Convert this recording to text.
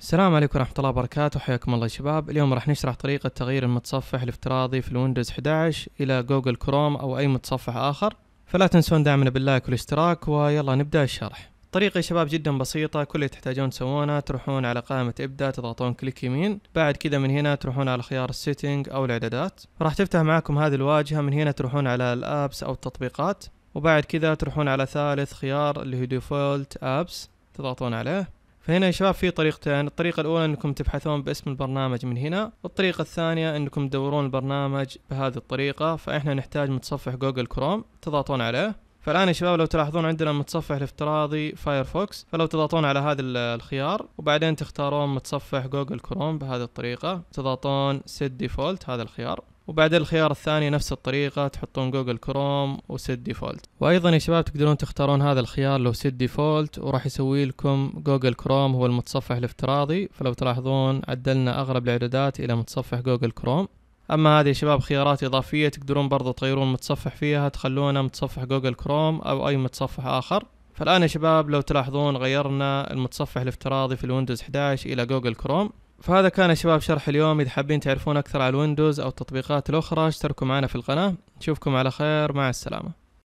السلام عليكم ورحمة الله وبركاته حياكم الله شباب اليوم راح نشرح طريقة تغيير المتصفح الافتراضي في الويندوز 11 إلى جوجل كروم أو أي متصفح آخر فلا تنسون دعمنا باللايك والاشتراك ويلا نبدأ الشرح الطريقة يا شباب جدا بسيطة كل اللي تحتاجون تسوونه تروحون على قائمة ابدأ تضغطون كليك يمين بعد كذا من هنا تروحون على خيار السيتنج أو الإعدادات راح تفتح معاكم هذه الواجهة من هنا تروحون على الأبس أو التطبيقات وبعد كذا تروحون على ثالث خيار اللي هو ديفولت أبس تضغطون عليه فهنا يا شباب في طريقتين الطريقة الأولى أنكم تبحثون باسم البرنامج من هنا والطريقة الثانية أنكم تدورون البرنامج بهذه الطريقة فإحنا نحتاج متصفح جوجل كروم تضغطون عليه فالآن يا شباب لو تلاحظون عندنا المتصفح الافتراضي فايرفوكس فلو تضغطون على هذا الخيار وبعدين تختارون متصفح جوجل كروم بهذه الطريقة تضغطون سيت ديفولت هذا الخيار وبعدين الخيار الثاني نفس الطريقة تحطون جوجل كروم وسيت ديفولت وأيضا يا شباب تقدرون تختارون هذا الخيار لو سيت ديفولت وراح يسوي لكم جوجل كروم هو المتصفح الافتراضي فلو تلاحظون عدلنا أغلب الإعدادات إلى متصفح جوجل كروم اما هذه يا شباب خيارات اضافيه تقدرون برضو تغيرون متصفح فيها تخلونه متصفح جوجل كروم او اي متصفح اخر فالان يا شباب لو تلاحظون غيرنا المتصفح الافتراضي في الويندوز 11 الى جوجل كروم فهذا كان يا شباب شرح اليوم إذا حابين تعرفون أكثر على الويندوز أو التطبيقات الأخرى اشتركوا معنا في القناة نشوفكم على خير مع السلامة